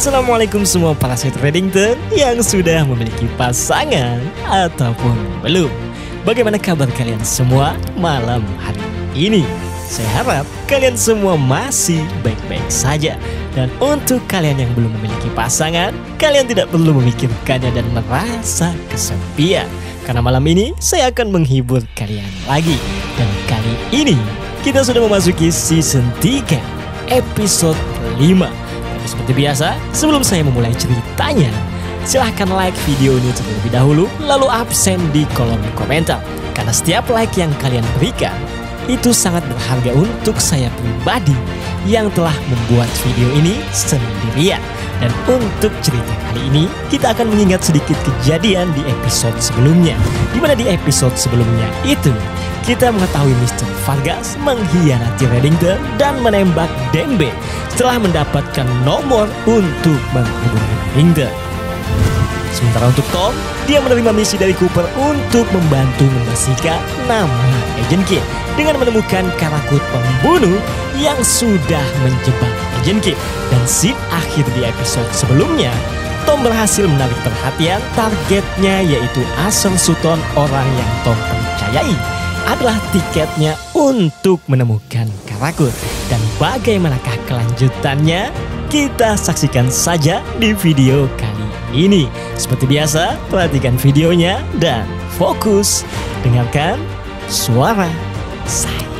Assalamualaikum semua para set Reddington yang sudah memiliki pasangan ataupun belum. Bagaimana kabar kalian semua malam hari ini? Saya harap kalian semua masih baik-baik saja. Dan untuk kalian yang belum memiliki pasangan, kalian tidak perlu memikirkannya dan merasa kesepian. Karena malam ini saya akan menghibur kalian lagi. Dan kali ini kita sudah memasuki season 3, episode 5 seperti biasa, sebelum saya memulai ceritanya, silahkan like video ini terlebih dahulu, lalu absen di kolom komentar. Karena setiap like yang kalian berikan itu sangat berharga untuk saya pribadi yang telah membuat video ini sendirian. Dan untuk cerita kali ini, kita akan mengingat sedikit kejadian di episode sebelumnya. Dimana di episode sebelumnya itu, kita mengetahui Mr. Vargas mengkhianati Reddington dan menembak Dembe setelah mendapatkan nomor untuk menghubungi Reddington. Sementara untuk Tom, dia menerima misi dari Cooper untuk membantu membersihkan nama Agent Kim dengan menemukan karakut pembunuh yang sudah menjebak Agent Kim. Dan scene akhir di episode sebelumnya, Tom berhasil menarik perhatian targetnya yaitu Asen Sutton orang yang Tom percayai adalah tiketnya untuk menemukan Karakut. Dan bagaimanakah kelanjutannya? Kita saksikan saja di video kali ini. Seperti biasa, perhatikan videonya dan fokus dengarkan suara saya.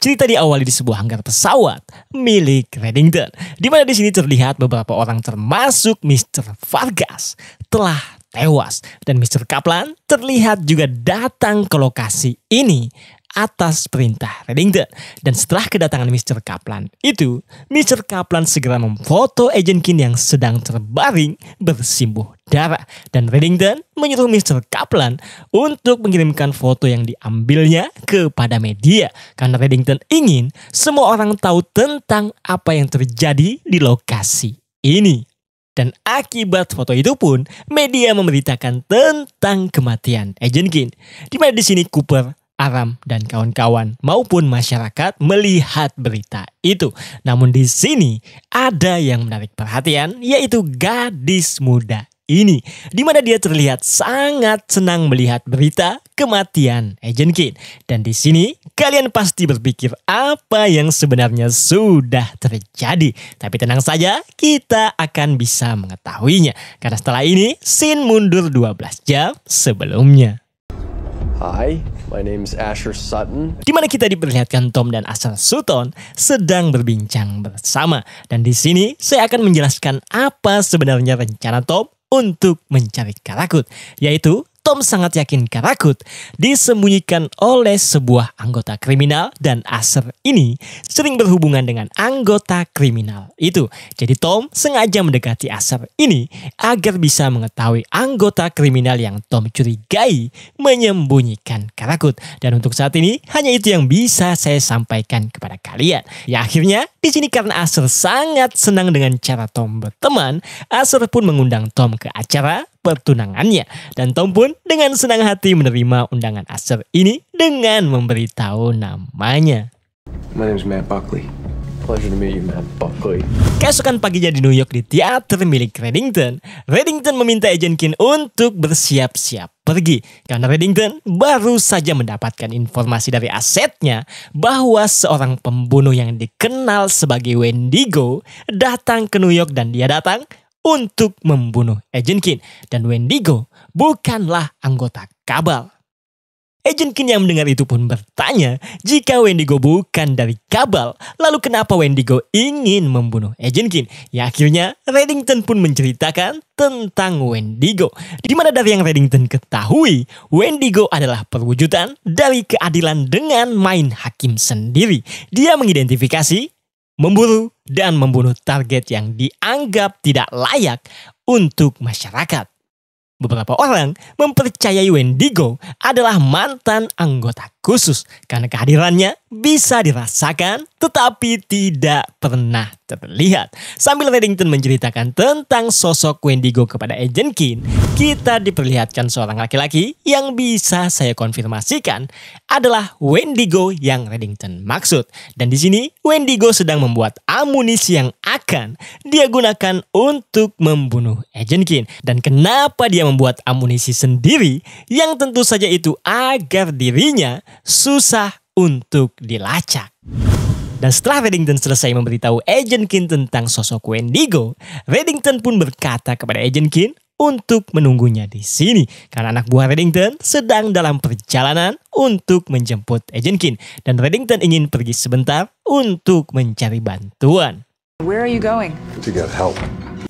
Cerita diawali di sebuah hanggar pesawat milik Reddington, di mana di sini terlihat beberapa orang termasuk Mr. Vargas telah tewas dan Mr. Kaplan terlihat juga datang ke lokasi ini atas perintah Reddington. Dan setelah kedatangan Mr. Kaplan itu, Mr. Kaplan segera memfoto Agent Kin yang sedang terbaring bersimbuh darah. Dan Reddington menyuruh Mr. Kaplan untuk mengirimkan foto yang diambilnya kepada media. Karena Reddington ingin semua orang tahu tentang apa yang terjadi di lokasi ini. Dan akibat foto itu pun, media memberitakan tentang kematian Agent Kin. Di mana di sini Cooper Aram dan kawan-kawan maupun masyarakat melihat berita itu. Namun di sini ada yang menarik perhatian yaitu gadis muda ini di mana dia terlihat sangat senang melihat berita kematian Agent Kid. Dan di sini kalian pasti berpikir apa yang sebenarnya sudah terjadi. Tapi tenang saja, kita akan bisa mengetahuinya. Karena setelah ini, Sin mundur 12 jam sebelumnya. Hi, my name is Asher Sutton. Di mana kita diperlihatkan Tom dan Asher Sutton sedang berbincang bersama dan di sini saya akan menjelaskan apa sebenarnya rencana Tom untuk mencari Karakut, yaitu Tom sangat yakin Karakut disembunyikan oleh sebuah anggota kriminal dan Aser ini sering berhubungan dengan anggota kriminal itu. Jadi Tom sengaja mendekati Aser ini agar bisa mengetahui anggota kriminal yang Tom curigai menyembunyikan Karakut. Dan untuk saat ini hanya itu yang bisa saya sampaikan kepada kalian. Ya akhirnya di sini karena Aser sangat senang dengan cara Tom berteman, Aser pun mengundang Tom ke acara pertunangannya. Dan Tom pun dengan senang hati menerima undangan Asher ini dengan memberitahu namanya. My name is Matt Buckley. Pleasure to meet you, Matt Buckley. Keesokan paginya di New York di teater milik Reddington, Reddington meminta agent Kin untuk bersiap-siap pergi karena Reddington baru saja mendapatkan informasi dari asetnya bahwa seorang pembunuh yang dikenal sebagai Wendigo datang ke New York dan dia datang untuk membunuh Agent Kin dan Wendigo bukanlah anggota Kabal. Agent Kin yang mendengar itu pun bertanya, jika Wendigo bukan dari Kabal, lalu kenapa Wendigo ingin membunuh Agent Kin? Ya akhirnya Reddington pun menceritakan tentang Wendigo. Di mana dari yang Reddington ketahui, Wendigo adalah perwujudan dari keadilan dengan main hakim sendiri. Dia mengidentifikasi memburu, dan membunuh target yang dianggap tidak layak untuk masyarakat. Beberapa orang mempercayai Wendigo adalah mantan anggota khusus karena kehadirannya bisa dirasakan tetapi tidak pernah terlihat. Sambil Reddington menceritakan tentang sosok Wendigo kepada Agent Kin, kita diperlihatkan seorang laki-laki yang bisa saya konfirmasikan adalah Wendigo yang Reddington maksud. Dan di sini Wendigo sedang membuat amunisi yang akan dia gunakan untuk membunuh Agent Kin. Dan kenapa dia membuat amunisi sendiri yang tentu saja itu agar dirinya susah untuk dilacak. Dan setelah Reddington selesai memberitahu Agent Kin tentang sosok Wendigo, Reddington pun berkata kepada Agent Kin untuk menunggunya di sini karena anak buah Reddington sedang dalam perjalanan untuk menjemput Agent Kin dan Reddington ingin pergi sebentar untuk mencari bantuan. Where are you going? To get help.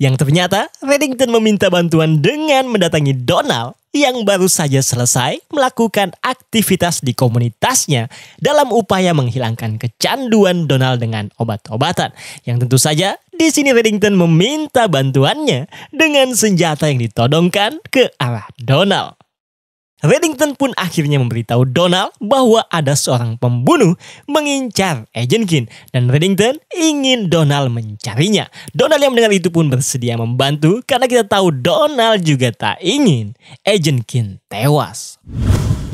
Yang ternyata Reddington meminta bantuan dengan mendatangi Donald yang baru saja selesai melakukan aktivitas di komunitasnya dalam upaya menghilangkan kecanduan Donald dengan obat-obatan. Yang tentu saja di sini Reddington meminta bantuannya dengan senjata yang ditodongkan ke arah Donald. Reddington pun akhirnya memberitahu Donald bahwa ada seorang pembunuh mengincar Agent Kin dan Reddington ingin Donald mencarinya. Donald yang mendengar itu pun bersedia membantu karena kita tahu Donald juga tak ingin Agent Kin tewas.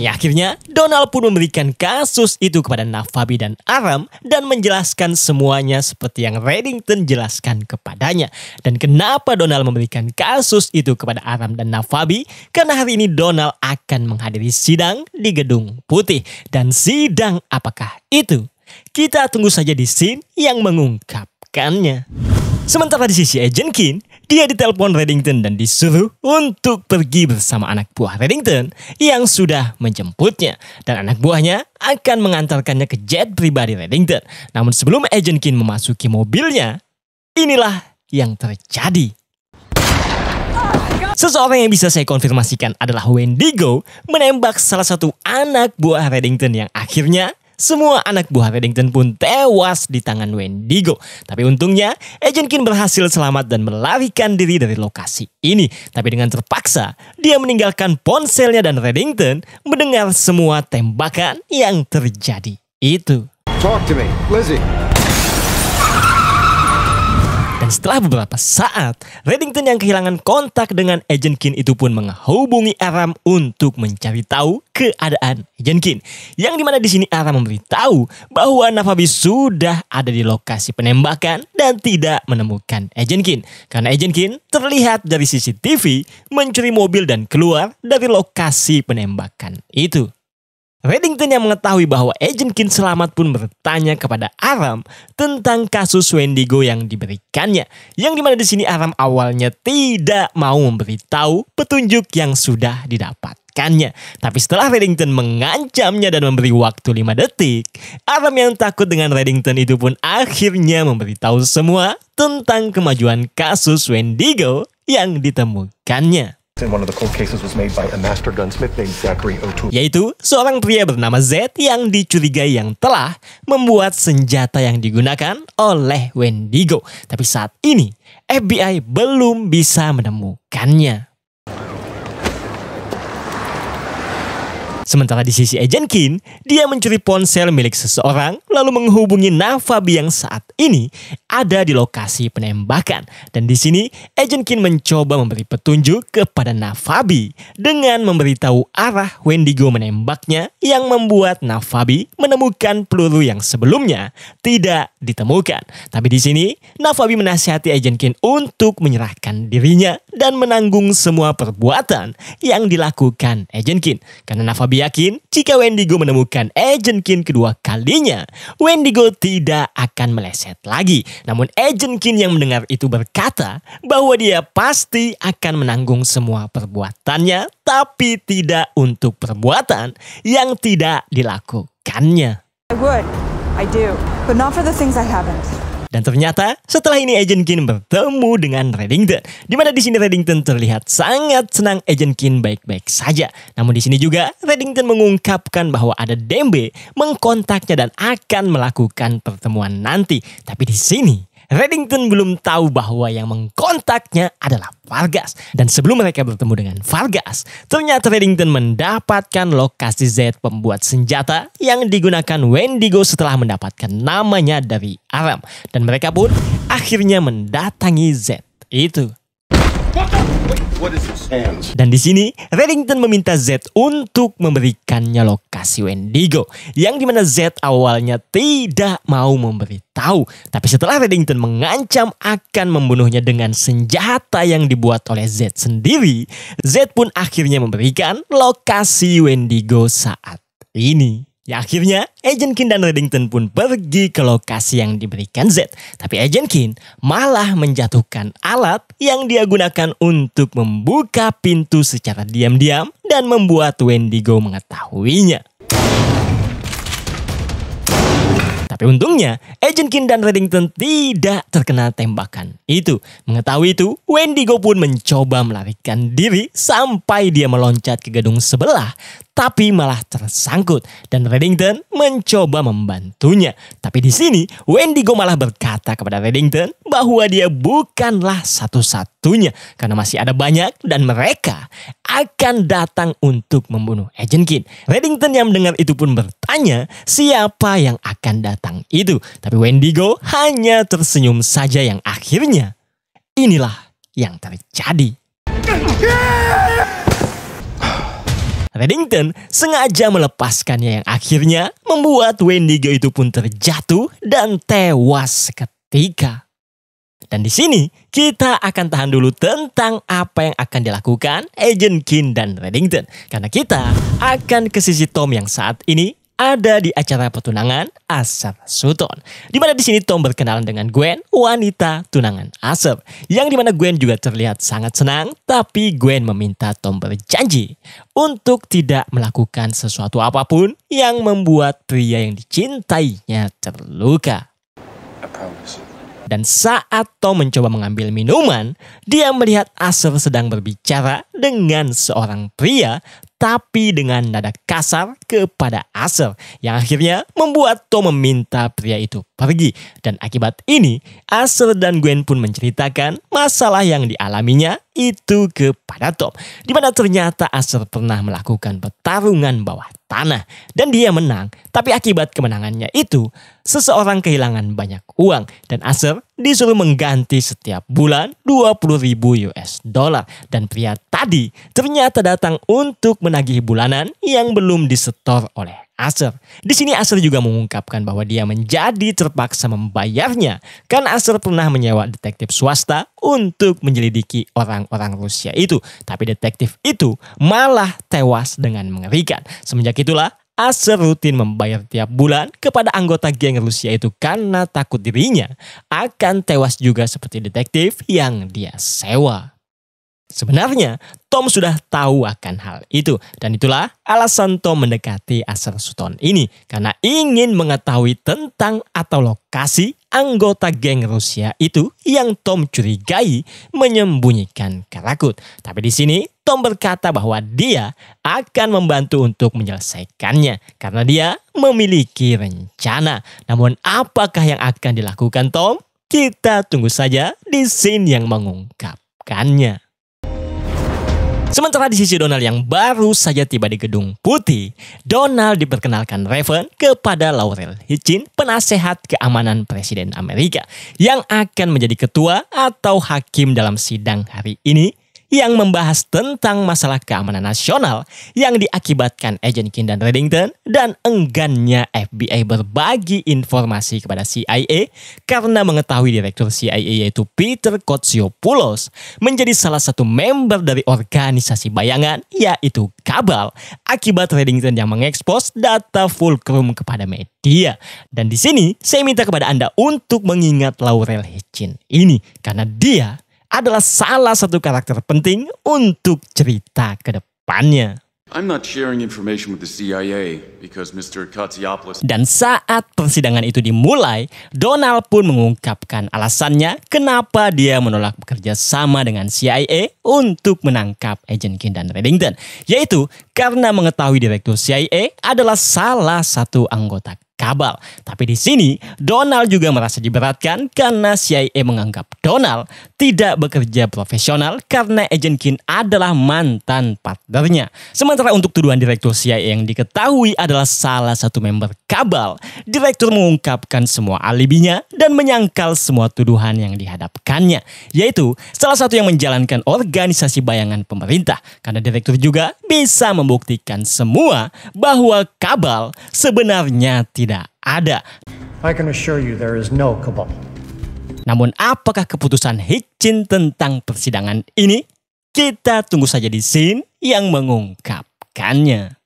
Ya akhirnya Donald pun memberikan kasus itu kepada Nafabi dan Aram dan menjelaskan semuanya seperti yang Reddington jelaskan kepadanya. Dan kenapa Donald memberikan kasus itu kepada Aram dan Nafabi? Karena hari ini Donald akan menghadiri sidang di Gedung Putih. Dan sidang apakah itu? Kita tunggu saja di scene yang mengungkapkannya. Sementara di sisi Agent Kin, dia ditelepon Reddington dan disuruh untuk pergi bersama anak buah Reddington yang sudah menjemputnya. Dan anak buahnya akan mengantarkannya ke jet pribadi Reddington. Namun sebelum Agent Kin memasuki mobilnya, inilah yang terjadi. Seseorang yang bisa saya konfirmasikan adalah Wendigo menembak salah satu anak buah Reddington yang akhirnya semua anak buah Reddington pun tewas di tangan Wendigo. Tapi untungnya, Agent Kin berhasil selamat dan melarikan diri dari lokasi ini. Tapi dengan terpaksa, dia meninggalkan ponselnya dan Reddington mendengar semua tembakan yang terjadi itu. Talk to me, Lizzie. Setelah beberapa saat, Reddington yang kehilangan kontak dengan Agent Kin itu pun menghubungi Aram untuk mencari tahu keadaan Agent Kin. Yang dimana di sini Aram memberitahu bahwa Nafabi sudah ada di lokasi penembakan dan tidak menemukan Agent Kin. Karena Agent Kin terlihat dari CCTV mencuri mobil dan keluar dari lokasi penembakan itu. Reddington yang mengetahui bahwa Agent Kin selamat pun bertanya kepada Aram tentang kasus Wendigo yang diberikannya. Yang dimana di sini Aram awalnya tidak mau memberitahu petunjuk yang sudah didapatkannya. Tapi setelah Reddington mengancamnya dan memberi waktu 5 detik, Aram yang takut dengan Reddington itu pun akhirnya memberitahu semua tentang kemajuan kasus Wendigo yang ditemukannya. Yaitu seorang pria bernama Z yang dicurigai yang telah membuat senjata yang digunakan oleh Wendigo. Tapi saat ini FBI belum bisa menemukannya. Sementara di sisi Agent Kin, dia mencuri ponsel milik seseorang lalu menghubungi Nafabi yang saat ini ada di lokasi penembakan. Dan di sini Agent Kin mencoba memberi petunjuk kepada Nafabi dengan memberitahu arah Wendigo menembaknya yang membuat Nafabi menemukan peluru yang sebelumnya tidak ditemukan. Tapi di sini Nafabi menasihati Agent Kin untuk menyerahkan dirinya dan menanggung semua perbuatan yang dilakukan Agent Kin. Karena Nafabi yakin jika Wendigo menemukan Agent Kin kedua kalinya, Wendigo tidak akan meleset lagi. Namun Agent Kin yang mendengar itu berkata bahwa dia pasti akan menanggung semua perbuatannya, tapi tidak untuk perbuatan yang tidak dilakukannya. I would, I do, but not for the things I haven't. Dan ternyata setelah ini Agent Kin bertemu dengan Reddington, di mana di sini Reddington terlihat sangat senang Agent Kin baik-baik saja. Namun di sini juga Reddington mengungkapkan bahwa ada Dembe mengkontaknya dan akan melakukan pertemuan nanti. Tapi di sini Reddington belum tahu bahwa yang mengkontaknya adalah Vargas. Dan sebelum mereka bertemu dengan Vargas, ternyata Reddington mendapatkan lokasi Z pembuat senjata yang digunakan Wendigo setelah mendapatkan namanya dari Aram. Dan mereka pun akhirnya mendatangi Z. Itu. Dan di sini Reddington meminta Z untuk memberikannya lokasi Wendigo yang dimana Z awalnya tidak mau memberitahu. Tapi setelah Reddington mengancam akan membunuhnya dengan senjata yang dibuat oleh Z sendiri, Z pun akhirnya memberikan lokasi Wendigo saat ini. Ya akhirnya, Agent Kin dan Reddington pun pergi ke lokasi yang diberikan Z. Tapi Agent Kin malah menjatuhkan alat yang dia gunakan untuk membuka pintu secara diam-diam dan membuat Wendigo mengetahuinya. Tapi untungnya, Agent Kin dan Reddington tidak terkena tembakan. Itu, mengetahui itu, Wendigo pun mencoba melarikan diri sampai dia meloncat ke gedung sebelah tapi malah tersangkut dan Reddington mencoba membantunya. Tapi di sini Wendigo malah berkata kepada Reddington bahwa dia bukanlah satu-satunya karena masih ada banyak dan mereka akan datang untuk membunuh Agent Kid. Reddington yang mendengar itu pun bertanya siapa yang akan datang itu. Tapi Wendigo hanya tersenyum saja yang akhirnya inilah yang terjadi. Reddington sengaja melepaskannya yang akhirnya membuat Wendigo itu pun terjatuh dan tewas seketika. Dan di sini kita akan tahan dulu tentang apa yang akan dilakukan Agent Kin dan Reddington. Karena kita akan ke sisi Tom yang saat ini ada di acara pertunangan Asap Suton. Di mana di sini Tom berkenalan dengan Gwen, wanita tunangan Asap. Yang di mana Gwen juga terlihat sangat senang, tapi Gwen meminta Tom berjanji untuk tidak melakukan sesuatu apapun yang membuat pria yang dicintainya terluka. Dan saat Tom mencoba mengambil minuman, dia melihat Asher sedang berbicara dengan seorang pria tapi dengan nada kasar kepada Asher yang akhirnya membuat Tom meminta pria itu pergi. Dan akibat ini, Asher dan Gwen pun menceritakan masalah yang dialaminya itu kepada Tom. Di mana ternyata Asher pernah melakukan pertarungan bawah tanah dan dia menang. Tapi akibat kemenangannya itu, seseorang kehilangan banyak uang dan Asher disuruh mengganti setiap bulan 20.000 US dollar dan pria tadi ternyata datang untuk menagih bulanan yang belum disetor oleh Aser. Di sini Aser juga mengungkapkan bahwa dia menjadi terpaksa membayarnya karena Aser pernah menyewa detektif swasta untuk menyelidiki orang-orang Rusia itu. Tapi detektif itu malah tewas dengan mengerikan. Semenjak itulah Aser rutin membayar tiap bulan kepada anggota geng Rusia itu karena takut dirinya akan tewas juga seperti detektif yang dia sewa. Sebenarnya, Tom sudah tahu akan hal itu. Dan itulah alasan Tom mendekati Sutton ini. Karena ingin mengetahui tentang atau lokasi anggota geng Rusia itu yang Tom curigai menyembunyikan Karakut. Tapi di sini Tom berkata bahwa dia akan membantu untuk menyelesaikannya. Karena dia memiliki rencana. Namun apakah yang akan dilakukan Tom? Kita tunggu saja di scene yang mengungkapkannya. Sementara di sisi Donald yang baru saja tiba di gedung putih, Donald diperkenalkan Raven kepada Laurel Hitchin, penasehat keamanan Presiden Amerika, yang akan menjadi ketua atau hakim dalam sidang hari ini yang membahas tentang masalah keamanan nasional yang diakibatkan Agent King dan Reddington dan enggannya FBI berbagi informasi kepada CIA karena mengetahui direktur CIA yaitu Peter Kotsiopoulos menjadi salah satu member dari organisasi bayangan yaitu Kabal akibat Reddington yang mengekspos data Fulcrum kepada media. Dan di sini saya minta kepada Anda untuk mengingat Laurel Hitchin ini karena dia adalah salah satu karakter penting untuk cerita ke depannya. Dan saat persidangan itu dimulai, Donald pun mengungkapkan alasannya kenapa dia menolak bekerja sama dengan CIA untuk menangkap Agent King dan Reddington, yaitu karena mengetahui direktur CIA adalah salah satu anggota kabal. Tapi di sini Donald juga merasa diberatkan karena CIA menganggap Donald tidak bekerja profesional karena Agent Kin adalah mantan partnernya. Sementara untuk tuduhan direktur CIA yang diketahui adalah salah satu member kabal, direktur mengungkapkan semua alibinya dan menyangkal semua tuduhan yang dihadapkannya, yaitu salah satu yang menjalankan organisasi bayangan pemerintah karena direktur juga bisa membuktikan semua bahwa kabal sebenarnya tidak ada. I can assure you there is no cabal. Namun apakah keputusan Hitchin tentang persidangan ini? Kita tunggu saja di scene yang mengungkapkannya.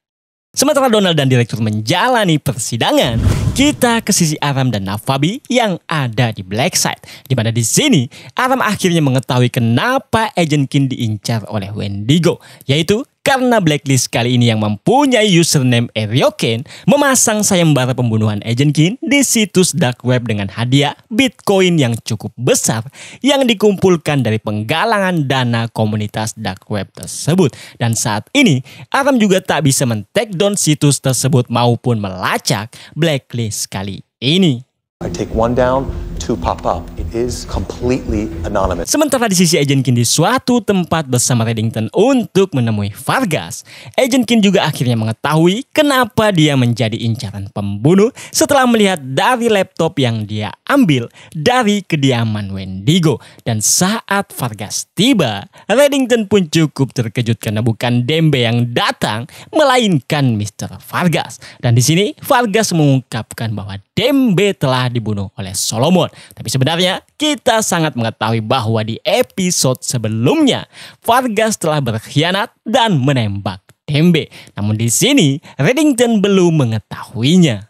Sementara Donald dan direktur menjalani persidangan, kita ke sisi Aram dan Nafabi yang ada di Blackside. Di mana di sini, Aram akhirnya mengetahui kenapa Agent Kin diincar oleh Wendigo, yaitu karena Blacklist kali ini yang mempunyai username Eryoken memasang sayembara pembunuhan Agent Kin di situs dark web dengan hadiah Bitcoin yang cukup besar yang dikumpulkan dari penggalangan dana komunitas dark web tersebut. Dan saat ini, Aram juga tak bisa men-take down situs tersebut maupun melacak Blacklist kali ini. I take one down, to pop up. It is completely anonymous. Sementara di sisi Agent Kin di suatu tempat bersama Reddington untuk menemui Vargas, Agent Kin juga akhirnya mengetahui kenapa dia menjadi incaran pembunuh setelah melihat dari laptop yang dia ambil dari kediaman Wendigo. Dan saat Vargas tiba, Reddington pun cukup terkejut karena bukan Dembe yang datang, melainkan Mr. Vargas. Dan di sini Vargas mengungkapkan bahwa Dembe telah dibunuh oleh Solomon. Pokemon. Tapi sebenarnya kita sangat mengetahui bahwa di episode sebelumnya Vargas telah berkhianat dan menembak Dembe. Namun di sini Reddington belum mengetahuinya.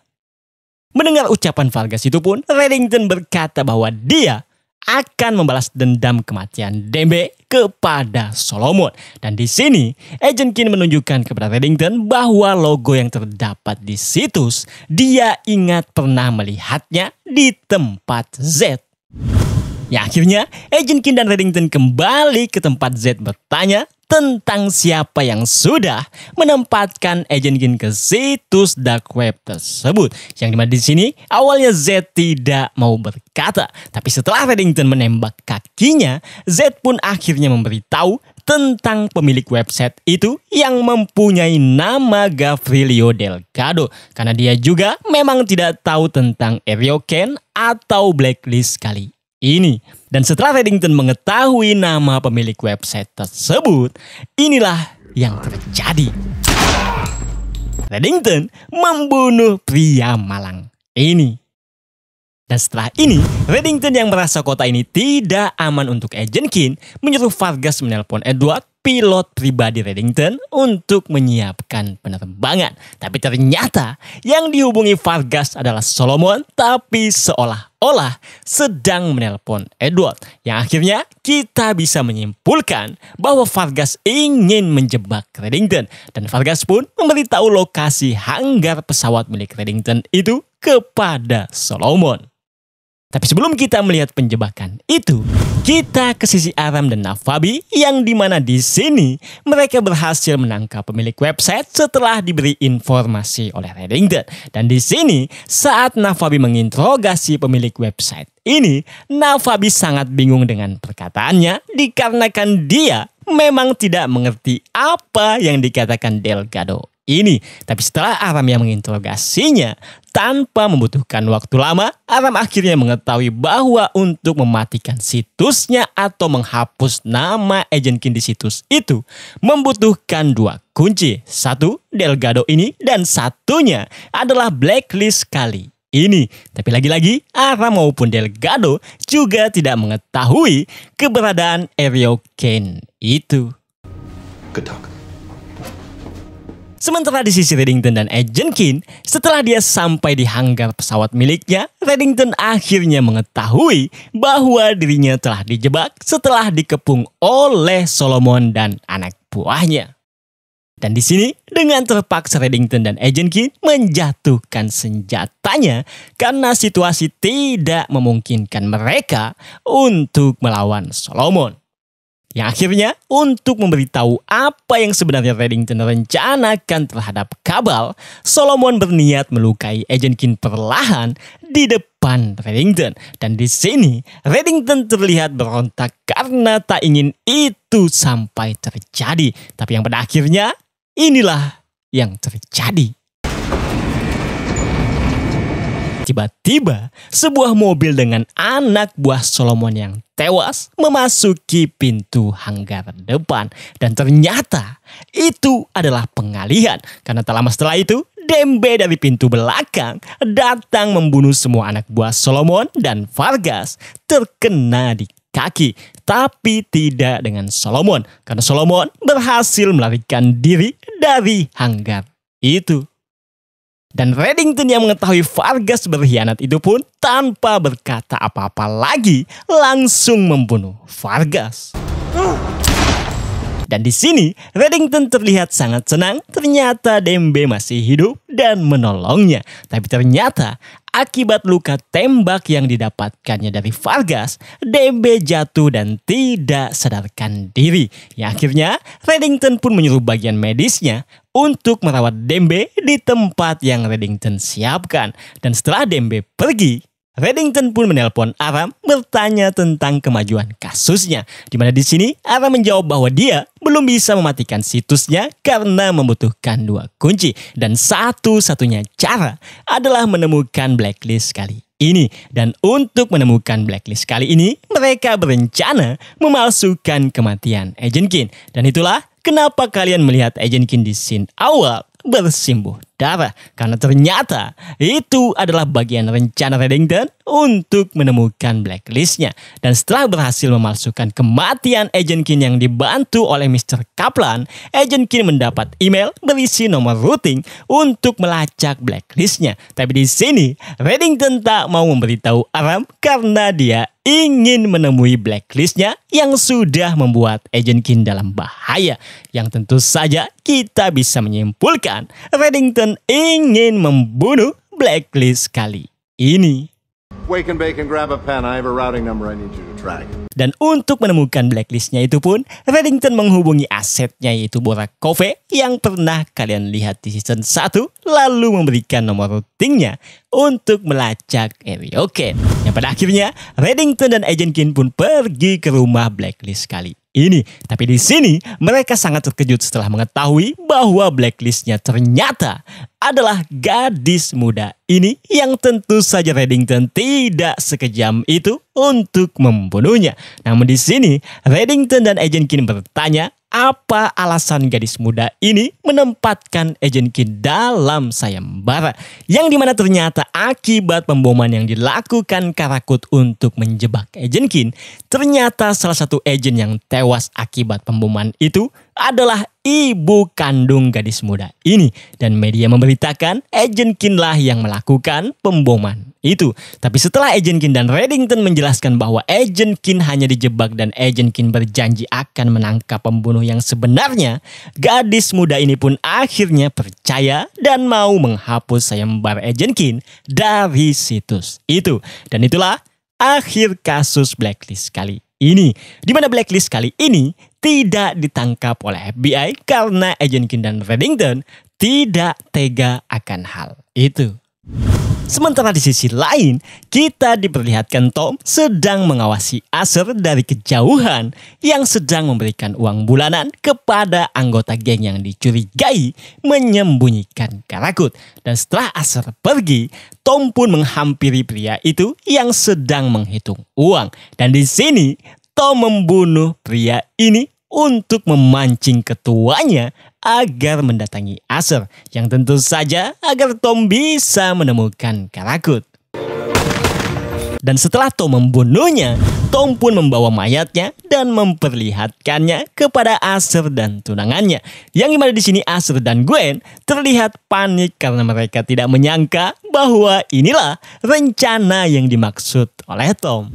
Mendengar ucapan Vargas itu pun, Reddington berkata bahwa dia akan membalas dendam kematian Dembe kepada Solomon. Dan di sini, Agent Kin menunjukkan kepada Reddington bahwa logo yang terdapat di situs, dia ingat pernah melihatnya di tempat Z. Ya akhirnya, Agent Kin dan Reddington kembali ke tempat Z bertanya tentang siapa yang sudah menempatkan agent Gin ke situs dark web tersebut. Yang dimana di sini awalnya Z tidak mau berkata, tapi setelah Reddington menembak kakinya, Z pun akhirnya memberitahu tentang pemilik website itu yang mempunyai nama Gavrilio Delgado karena dia juga memang tidak tahu tentang Erioken atau blacklist kali ini. Dan setelah Reddington mengetahui nama pemilik website tersebut, inilah yang terjadi. Reddington membunuh pria malang ini. Dan setelah ini, Reddington yang merasa kota ini tidak aman untuk Agent Kin menyuruh Vargas menelpon Edward pilot pribadi Reddington untuk menyiapkan penerbangan. Tapi ternyata yang dihubungi Vargas adalah Solomon tapi seolah-olah sedang menelpon Edward. Yang akhirnya kita bisa menyimpulkan bahwa Vargas ingin menjebak Reddington. Dan Vargas pun memberitahu lokasi hanggar pesawat milik Reddington itu kepada Solomon. Tapi sebelum kita melihat penjebakan itu, kita ke sisi Aram dan Nafabi yang dimana di sini mereka berhasil menangkap pemilik website setelah diberi informasi oleh Reddington. Dan di sini saat Nafabi menginterogasi pemilik website ini, Nafabi sangat bingung dengan perkataannya dikarenakan dia memang tidak mengerti apa yang dikatakan Delgado ini. Tapi setelah Aram yang menginterogasinya, tanpa membutuhkan waktu lama, Aram akhirnya mengetahui bahwa untuk mematikan situsnya atau menghapus nama Agenkin di situs itu membutuhkan dua kunci. Satu, Delgado ini dan satunya adalah blacklist kali ini. Tapi lagi-lagi, Aram maupun Delgado juga tidak mengetahui keberadaan Ariel Kane itu. Good talk. Sementara di sisi Reddington dan Agent Kin, setelah dia sampai di hanggar pesawat miliknya, Reddington akhirnya mengetahui bahwa dirinya telah dijebak setelah dikepung oleh Solomon dan anak buahnya. Dan di sini, dengan terpaksa Reddington dan Agent Kin menjatuhkan senjatanya karena situasi tidak memungkinkan mereka untuk melawan Solomon yang akhirnya untuk memberitahu apa yang sebenarnya Reddington rencanakan terhadap Kabal, Solomon berniat melukai Agent Kin perlahan di depan Reddington. Dan di sini Reddington terlihat berontak karena tak ingin itu sampai terjadi. Tapi yang pada akhirnya inilah yang terjadi. Tiba-tiba, sebuah mobil dengan anak buah Solomon yang tewas memasuki pintu hanggar depan. Dan ternyata itu adalah pengalihan. Karena tak lama setelah itu, Dembe dari pintu belakang datang membunuh semua anak buah Solomon dan Vargas terkena di kaki, tapi tidak dengan Solomon karena Solomon berhasil melarikan diri dari hanggar itu. Dan Reddington yang mengetahui Vargas berkhianat itu pun tanpa berkata apa-apa lagi langsung membunuh Vargas. Dan di sini Reddington terlihat sangat senang ternyata Dembe masih hidup dan menolongnya. Tapi ternyata akibat luka tembak yang didapatkannya dari Vargas, Dembe jatuh dan tidak sadarkan diri. Yang akhirnya Reddington pun menyuruh bagian medisnya untuk merawat Dembe di tempat yang Reddington siapkan. Dan setelah Dembe pergi, Reddington pun menelpon Aram bertanya tentang kemajuan kasusnya. Di mana di sini Aram menjawab bahwa dia belum bisa mematikan situsnya karena membutuhkan dua kunci dan satu-satunya cara adalah menemukan blacklist kali ini. Dan untuk menemukan blacklist kali ini, mereka berencana memalsukan kematian Agent Kin. Dan itulah Kenapa kalian melihat Agent Kim di scene awal bersimbuh Darah, Karena ternyata itu adalah bagian rencana Reddington untuk menemukan blacklistnya. Dan setelah berhasil memasukkan kematian Agent Kin yang dibantu oleh Mr. Kaplan, Agent Kin mendapat email berisi nomor routing untuk melacak blacklistnya. Tapi di sini, Reddington tak mau memberitahu Aram karena dia ingin menemui blacklistnya yang sudah membuat Agent Kin dalam bahaya. Yang tentu saja kita bisa menyimpulkan Reddington Jason ingin membunuh Blacklist kali ini. Dan untuk menemukan blacklistnya itu pun, Reddington menghubungi asetnya yaitu Borak Kove yang pernah kalian lihat di season 1 lalu memberikan nomor routingnya untuk melacak Erioken. Yang pada akhirnya, Reddington dan Agent Kin pun pergi ke rumah blacklist kali ini. Tapi di sini mereka sangat terkejut setelah mengetahui bahwa blacklistnya ternyata adalah gadis muda ini yang tentu saja Reddington tidak sekejam itu untuk membunuhnya. Namun di sini Reddington dan Agent Kim bertanya apa alasan gadis muda ini menempatkan Agent Kin dalam sayembara yang dimana ternyata akibat pemboman yang dilakukan Karakut untuk menjebak Agent Kin ternyata salah satu agent yang tewas akibat pemboman itu adalah ibu kandung gadis muda ini. Dan media memberitakan Agent Kinlah yang melakukan pemboman itu. Tapi setelah Agent Kin dan Reddington menjelaskan bahwa Agent Kin hanya dijebak dan Agent Kin berjanji akan menangkap pembunuh yang sebenarnya, gadis muda ini pun akhirnya percaya dan mau menghapus sayembar Agent Kin dari situs itu. Dan itulah akhir kasus blacklist kali ini. Di mana Blacklist kali ini tidak ditangkap oleh FBI karena agen Kindan Reddington tidak tega akan hal itu. Sementara di sisi lain, kita diperlihatkan Tom sedang mengawasi Asher dari kejauhan yang sedang memberikan uang bulanan kepada anggota geng yang dicurigai menyembunyikan Karakut. Dan setelah Asher pergi, Tom pun menghampiri pria itu yang sedang menghitung uang. Dan di sini Tom membunuh pria ini untuk memancing ketuanya agar mendatangi Aser yang tentu saja agar Tom bisa menemukan Karakut. Dan setelah Tom membunuhnya, Tom pun membawa mayatnya dan memperlihatkannya kepada Aser dan tunangannya. Yang dimana di sini Aser dan Gwen terlihat panik karena mereka tidak menyangka bahwa inilah rencana yang dimaksud oleh Tom.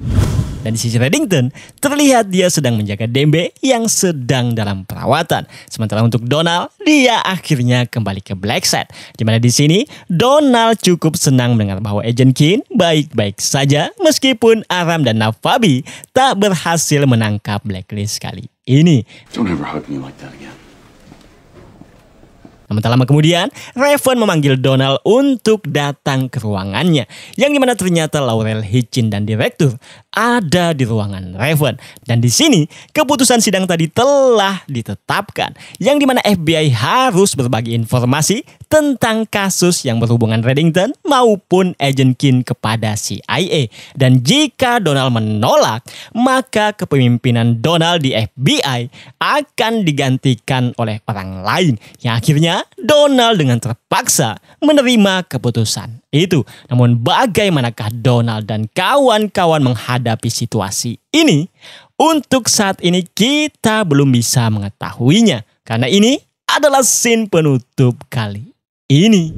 Dan di sisi Reddington, terlihat dia sedang menjaga Dembe yang sedang dalam perawatan. Sementara untuk Donald, dia akhirnya kembali ke Blackset. Di mana di sini, Donald cukup senang mendengar bahwa Agent Kin baik-baik saja meskipun Aram dan Nafabi tak berhasil menangkap Blacklist kali ini. Don't ever hug me like that again. Namun tak lama kemudian, Raven memanggil Donald untuk datang ke ruangannya. Yang dimana ternyata Laurel Hitchin dan Direktur ada di ruangan Raven. Dan di sini, keputusan sidang tadi telah ditetapkan. Yang dimana FBI harus berbagi informasi tentang kasus yang berhubungan Reddington maupun Agent Kin kepada CIA. Dan jika Donald menolak, maka kepemimpinan Donald di FBI akan digantikan oleh orang lain. Yang akhirnya Donald dengan terpaksa menerima keputusan itu. Namun bagaimanakah Donald dan kawan-kawan menghadapi situasi ini? Untuk saat ini kita belum bisa mengetahuinya. Karena ini adalah scene penutup kali ini.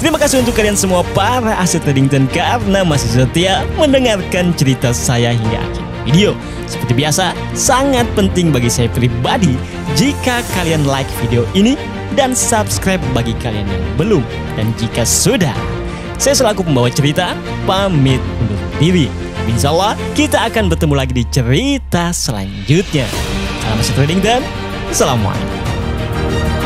Terima kasih untuk kalian semua para aset trading dan karena masih setia mendengarkan cerita saya hingga akhir video. Seperti biasa, sangat penting bagi saya pribadi jika kalian like video ini dan subscribe bagi kalian yang belum. Dan jika sudah, saya selaku pembawa cerita, pamit undur diri. Insya Allah, kita akan bertemu lagi di cerita selanjutnya. Salam trading dan Assalamualaikum.